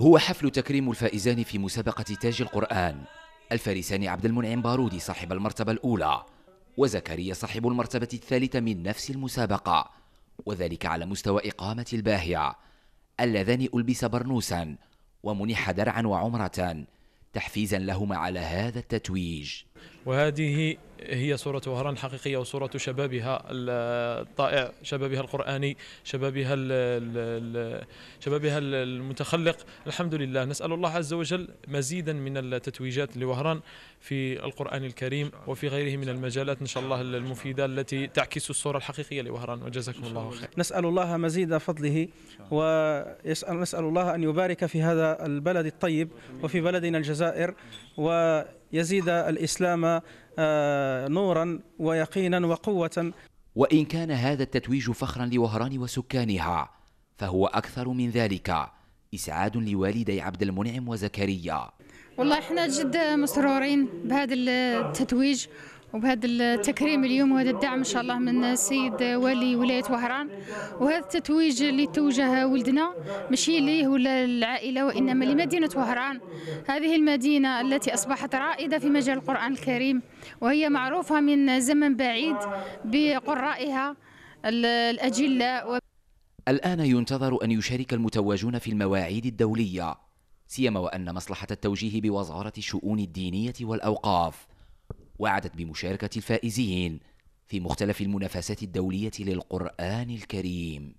هو حفل تكريم الفائزان في مسابقة تاج القرآن الفارسان عبد المنعم بارودي صاحب المرتبة الأولى وزكريا صاحب المرتبة الثالثة من نفس المسابقة وذلك على مستوى إقامة الباهية اللذان ألبس برنوسا ومنح درعا وعمرة تحفيزا لهما على هذا التتويج وهذه هي صورة وهران الحقيقية وصورة شبابها الطائع شبابها القرآني شبابها الـ الـ شبابها المتخلق الحمد لله نسأل الله عز وجل مزيدا من التتويجات لوهران في القرآن الكريم وفي غيره من المجالات إن شاء الله المفيدة التي تعكس الصورة الحقيقية لوهران وجزاكم الله خير نسأل الله مزيد فضله ونسأل الله أن يبارك في هذا البلد الطيب وفي بلدنا الجزائر و يزيد الإسلام آه، نورا ويقينا وقوة وإن كان هذا التتويج فخرا لوهران وسكانها فهو أكثر من ذلك إسعاد لوالدي عبد المنعم وزكريا والله احنا جد مسرورين بهذا التتويج وبهذا التكريم اليوم وهذا الدعم ان شاء الله من السيد والي ولايه وهران وهذا التتويج اللي توجه ولدنا ماشي ليه ولا العائله وانما لمدينه وهران هذه المدينه التي اصبحت رائده في مجال القران الكريم وهي معروفه من زمن بعيد بقرائها الاجلاء الان ينتظر ان يشارك المتوجون في المواعيد الدوليه سيما وان مصلحه التوجيه بوزاره الشؤون الدينيه والاوقاف وعدت بمشاركة الفائزين في مختلف المنافسات الدولية للقرآن الكريم